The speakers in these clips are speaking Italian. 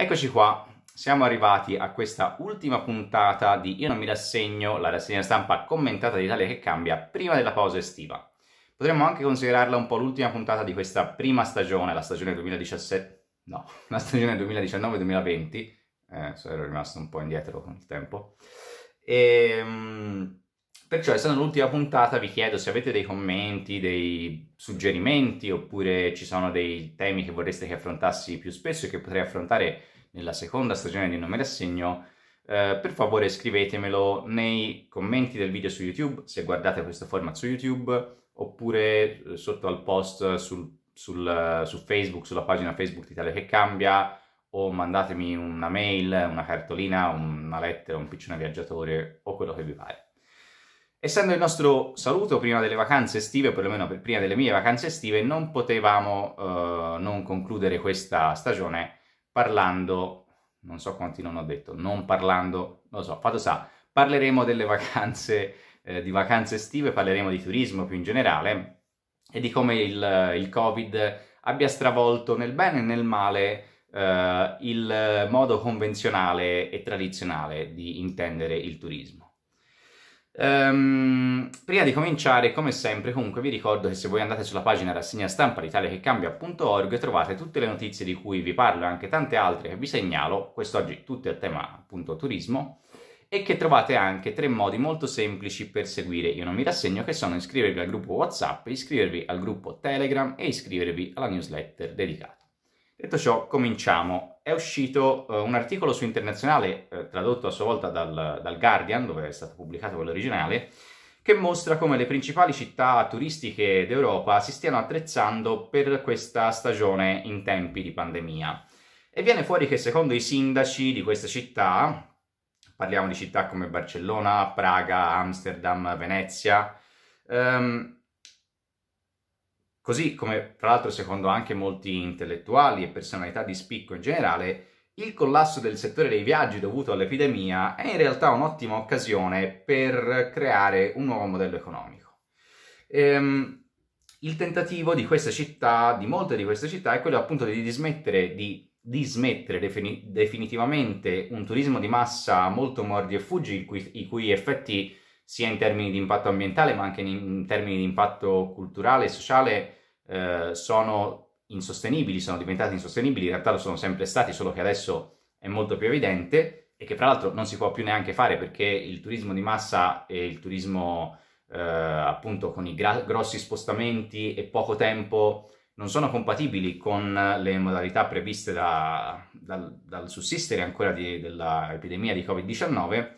Eccoci qua, siamo arrivati a questa ultima puntata di Io non mi rassegno, la rassegna stampa commentata d'Italia che cambia prima della pausa estiva. Potremmo anche considerarla un po' l'ultima puntata di questa prima stagione, la stagione 2017, no, la stagione 2019-2020, eh, ero rimasto un po' indietro con il tempo. E, ehm, Perciò, essendo l'ultima puntata, vi chiedo se avete dei commenti, dei suggerimenti, oppure ci sono dei temi che vorreste che affrontassi più spesso e che potrei affrontare nella seconda stagione di Nome Rassegno, eh, per favore scrivetemelo nei commenti del video su YouTube, se guardate questo format su YouTube, oppure eh, sotto al post sul, sul, eh, su Facebook, sulla pagina Facebook di Italia che Cambia, o mandatemi una mail, una cartolina, una lettera, un piccione viaggiatore o quello che vi pare. Essendo il nostro saluto prima delle vacanze estive, o perlomeno per prima delle mie vacanze estive, non potevamo eh, non concludere questa stagione parlando, non so quanti non ho detto, non parlando, non lo so, fatto sa, parleremo delle vacanze, eh, di vacanze estive, parleremo di turismo più in generale e di come il, il Covid abbia stravolto nel bene e nel male eh, il modo convenzionale e tradizionale di intendere il turismo. Um, prima di cominciare, come sempre, comunque vi ricordo che se voi andate sulla pagina rassegna stampa l'Italia trovate tutte le notizie di cui vi parlo e anche tante altre che vi segnalo, quest'oggi tutte a tema appunto turismo, e che trovate anche tre modi molto semplici per seguire Io non mi rassegno, che sono iscrivervi al gruppo WhatsApp, iscrivervi al gruppo Telegram e iscrivervi alla newsletter dedicata. Detto ciò, cominciamo. È uscito eh, un articolo su Internazionale, eh, tradotto a sua volta dal, dal, Guardian, dove è stato pubblicato quello originale, che mostra come le principali città turistiche d'Europa si stiano attrezzando per questa stagione in tempi di pandemia. E viene fuori che secondo i sindaci di queste città, parliamo di città come Barcellona, Praga, Amsterdam, Venezia, ehm, Così come, tra l'altro, secondo anche molti intellettuali e personalità di spicco in generale, il collasso del settore dei viaggi dovuto all'epidemia è in realtà un'ottima occasione per creare un nuovo modello economico. Ehm, il tentativo di queste città, di molte di queste città, è quello appunto di dismettere, di dismettere defini- definitivamente un turismo di massa molto mordi e fuggi, cui, i cui effetti sia in termini di impatto ambientale ma anche in, in termini di impatto culturale e sociale eh, sono insostenibili, sono diventati insostenibili, in realtà lo sono sempre stati, solo che adesso è molto più evidente e che fra l'altro non si può più neanche fare perché il turismo di massa e il turismo eh, appunto con i gra- grossi spostamenti e poco tempo non sono compatibili con le modalità previste da, dal, dal, sussistere ancora di, dell'epidemia di Covid-19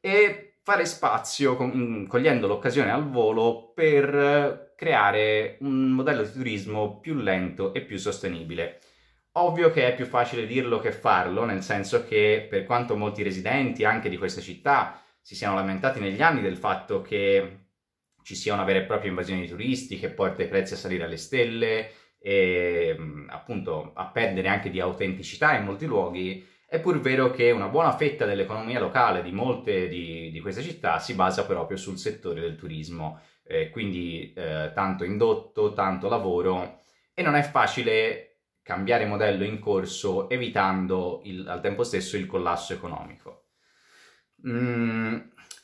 e fare spazio, con, cogliendo l'occasione al volo, per creare un modello di turismo più lento e più sostenibile. Ovvio che è più facile dirlo che farlo, nel senso che per quanto molti residenti anche di questa città si siano lamentati negli anni del fatto che ci sia una vera e propria invasione di turisti che porta i prezzi a salire alle stelle e mm, appunto a perdere anche di autenticità in molti luoghi, è pur vero che una buona fetta dell'economia locale di molte di, di queste città si basa proprio sul settore del turismo eh, quindi eh, tanto indotto, tanto lavoro e non è facile cambiare modello in corso evitando il, al tempo stesso il collasso economico. Mm,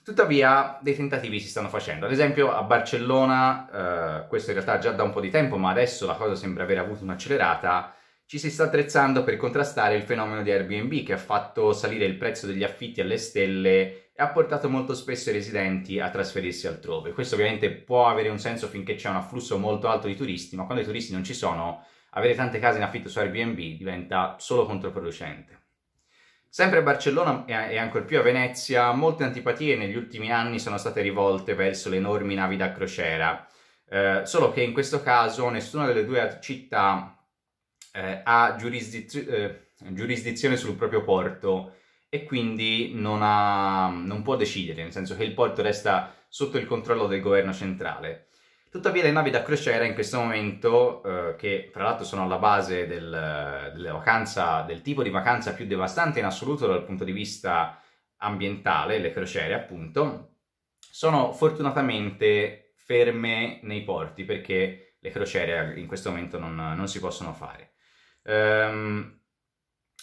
tuttavia dei tentativi si stanno facendo, ad esempio a Barcellona, eh, questo in realtà già da un po' di tempo, ma adesso la cosa sembra aver avuto un'accelerata, ci si sta attrezzando per contrastare il fenomeno di Airbnb che ha fatto salire il prezzo degli affitti alle stelle e ha portato molto spesso i residenti a trasferirsi altrove. Questo ovviamente può avere un senso finché c'è un afflusso molto alto di turisti, ma quando i turisti non ci sono, avere tante case in affitto su Airbnb diventa solo controproducente. Sempre a Barcellona e ancor più a Venezia, molte antipatie negli ultimi anni sono state rivolte verso le enormi navi da crociera, eh, solo che in questo caso nessuna delle due città eh, ha giurisdiz- eh, giurisdizione sul proprio porto e quindi non, ha, non può decidere, nel senso che il porto resta sotto il controllo del governo centrale. Tuttavia le navi da crociera in questo momento, eh, che tra l'altro sono alla base del, vacanza, del, tipo di vacanza più devastante in assoluto dal punto di vista ambientale, le crociere appunto, sono fortunatamente ferme nei porti perché le crociere in questo momento non, non si possono fare. Ehm,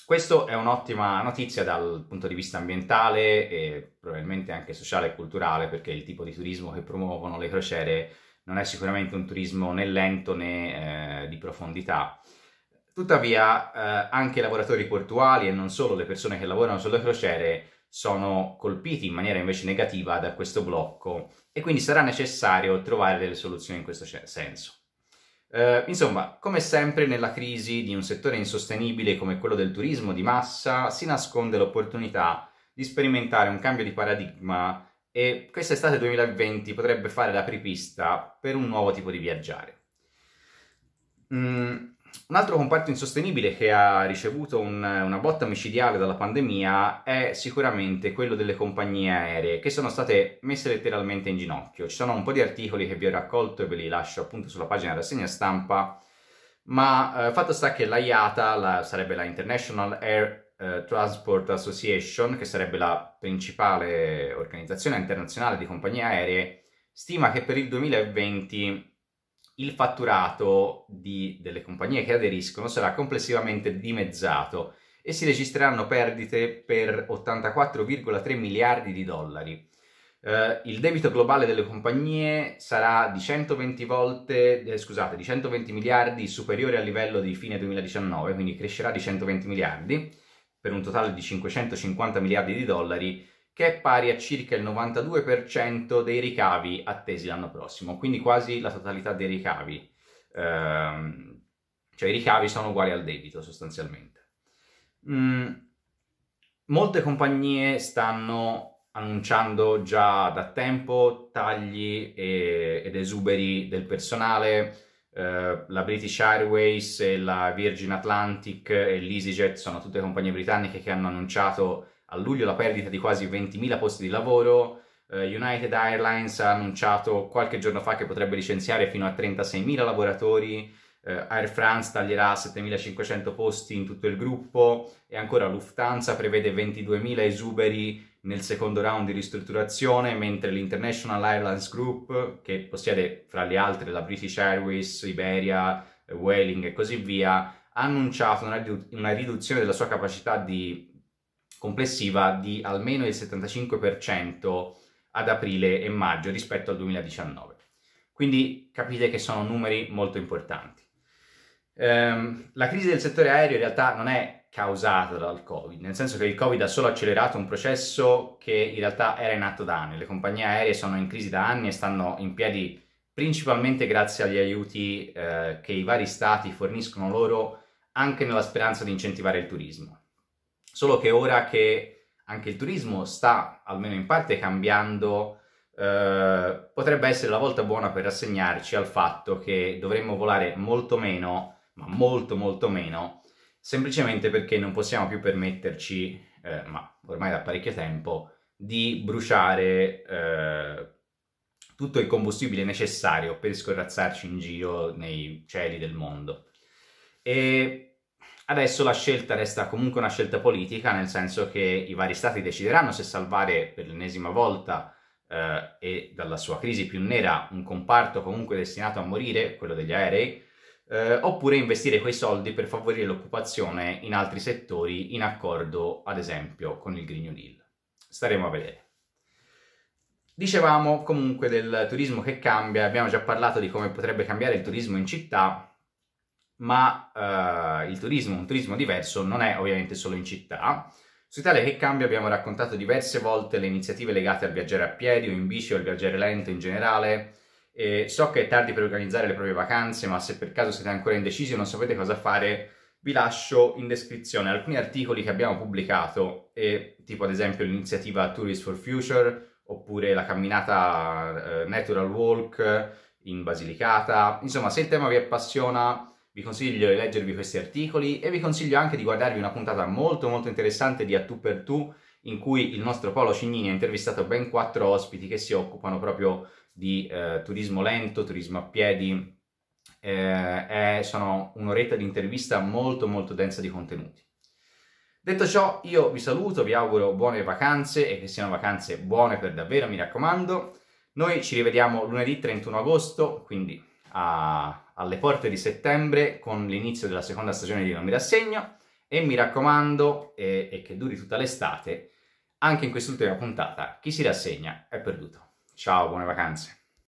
questa è un'ottima notizia dal punto di vista ambientale e probabilmente anche sociale e culturale perché il tipo di turismo che promuovono le crociere non è sicuramente un turismo né lento né eh, di profondità. Tuttavia eh, anche i lavoratori portuali e non solo le persone che lavorano sulle crociere sono colpiti in maniera invece negativa da questo blocco e quindi sarà necessario trovare delle soluzioni in questo senso. Eh, insomma, come sempre nella crisi di un settore insostenibile come quello del turismo di massa, si nasconde l'opportunità di sperimentare un cambio di paradigma e quest'estate 2020 potrebbe fare la l'apripista per un nuovo tipo di viaggiare. Mm, un altro comparto insostenibile che ha ricevuto un, una botta micidiale dalla pandemia è sicuramente quello delle compagnie aeree, che sono state messe letteralmente in ginocchio. Ci sono un po' di articoli che vi ho raccolto e ve li lascio appunto sulla pagina della segna stampa, ma eh, fatto sta che l'IATA, la, sarebbe la International Air eh, Transport Association, che sarebbe la principale organizzazione internazionale di compagnie aeree, stima che per il 2020 il fatturato di, delle compagnie che aderiscono sarà complessivamente dimezzato e si registreranno perdite per 84,3 miliardi di dollari. Uh, il debito globale delle compagnie sarà di 120, volte, eh, scusate, di 120 miliardi superiore al livello di fine 2019, quindi crescerà di 120 miliardi per un totale di 550 miliardi di dollari che è pari a circa il 92% dei ricavi attesi l'anno prossimo, quindi quasi la totalità dei ricavi. Ehm, cioè i ricavi sono uguali al debito sostanzialmente. Mm, molte compagnie stanno annunciando già da tempo tagli e, ed esuberi del personale, Uh, la British Airways, la Virgin Atlantic e l'EasyJet sono tutte compagnie britanniche che hanno annunciato a luglio la perdita di quasi 20.000 posti di lavoro, eh, United Airlines ha annunciato qualche giorno fa che potrebbe licenziare fino a 36.000 lavoratori, eh, Air France taglierà 7.500 posti in tutto il gruppo e ancora Lufthansa prevede 22.000 esuberi nel secondo round di ristrutturazione, mentre l'International Airlines Group, che possiede fra le altre la British Airways, Iberia, Welling e così via, ha annunciato una, una riduzione della sua capacità di complessiva di almeno il 75% ad aprile e maggio rispetto al 2019. Quindi capite che sono numeri molto importanti. Ehm, la crisi del settore aereo in realtà non è causata dal Covid, nel senso che il Covid ha solo accelerato un processo che in realtà era in atto da anni. Le compagnie aeree sono in crisi da anni e stanno in piedi principalmente grazie agli aiuti eh, che i vari stati forniscono loro anche nella speranza di incentivare il turismo. Solo che ora che anche il turismo sta, almeno in parte, cambiando, eh, potrebbe essere la volta buona per rassegnarci al fatto che dovremmo volare molto meno, ma molto molto meno, semplicemente perché non possiamo più permetterci, eh, ma ormai da parecchio tempo, di bruciare eh, tutto il combustibile necessario per scorazzarci in giro nei cieli del mondo. E Adesso la scelta resta comunque una scelta politica, nel senso che i vari stati decideranno se salvare per l'ennesima volta eh, e dalla sua crisi più nera un comparto comunque destinato a morire, quello degli aerei, eh, oppure investire quei soldi per favorire l'occupazione in altri settori in accordo, ad esempio, con il Green New Deal. Staremo a vedere. Dicevamo comunque del turismo che cambia, abbiamo già parlato di come potrebbe cambiare il turismo in città, ma eh, il turismo, un turismo diverso, non è ovviamente solo in città. Su Italia che cambia abbiamo raccontato diverse volte le iniziative legate al viaggiare a piedi o in bici o al viaggiare lento in generale. E so che è tardi per organizzare le proprie vacanze, ma se per caso siete ancora indecisi o non sapete cosa fare, vi lascio in descrizione alcuni articoli che abbiamo pubblicato, e, tipo ad esempio l'iniziativa Tourist for Future, oppure la camminata eh, Natural Walk in Basilicata. Insomma, se il tema vi appassiona, vi consiglio di leggervi questi articoli e vi consiglio anche di guardarvi una puntata molto molto interessante di A Tu per Tu in cui il nostro Paolo Cignini ha intervistato ben quattro ospiti che si occupano proprio di eh, turismo lento, turismo a piedi. Eh, è, sono un'oretta di intervista molto molto densa di contenuti. Detto ciò, io vi saluto, vi auguro buone vacanze e che siano vacanze buone per davvero, mi raccomando. Noi ci rivediamo lunedì 31 agosto, quindi a, alle porte di settembre con l'inizio della seconda stagione di Non mi rassegno e mi raccomando, e, e che duri tutta l'estate, anche in quest'ultima puntata, chi si rassegna è perduto. Ciao, buone vacanze!